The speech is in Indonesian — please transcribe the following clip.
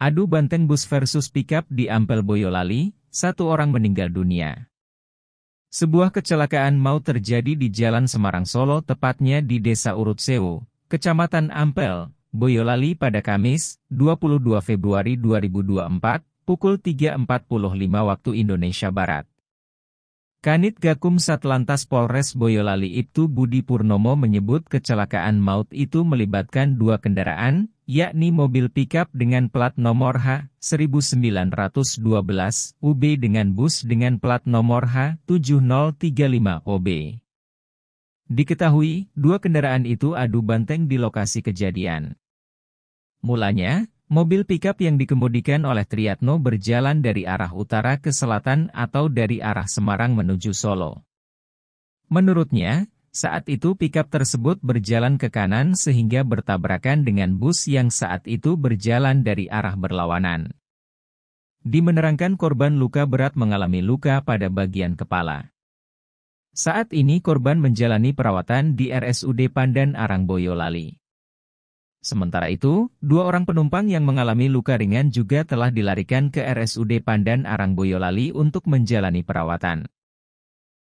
Adu banteng bus versus pickup di Ampel Boyolali, satu orang meninggal dunia. Sebuah kecelakaan mau terjadi di Jalan Semarang Solo tepatnya di Desa Urut Sewu, Kecamatan Ampel, Boyolali pada Kamis, 22 Februari 2024, pukul 3.45 waktu Indonesia Barat. Kanit Gakum Satlantas Polres Boyolali itu Budi Purnomo menyebut kecelakaan maut itu melibatkan dua kendaraan, yakni mobil pickup dengan plat nomor H1912 UB dengan bus dengan plat nomor H7035OB. Diketahui, dua kendaraan itu adu banteng di lokasi kejadian. Mulanya, mobil pickup yang dikemudikan oleh Triatno berjalan dari arah utara ke selatan atau dari arah Semarang menuju Solo. Menurutnya, saat itu pikap tersebut berjalan ke kanan sehingga bertabrakan dengan bus yang saat itu berjalan dari arah berlawanan. Dimenerangkan korban luka berat mengalami luka pada bagian kepala. Saat ini korban menjalani perawatan di RSUD Pandan Arang Boyolali. Sementara itu, dua orang penumpang yang mengalami luka ringan juga telah dilarikan ke RSUD Pandan Arang Boyolali untuk menjalani perawatan.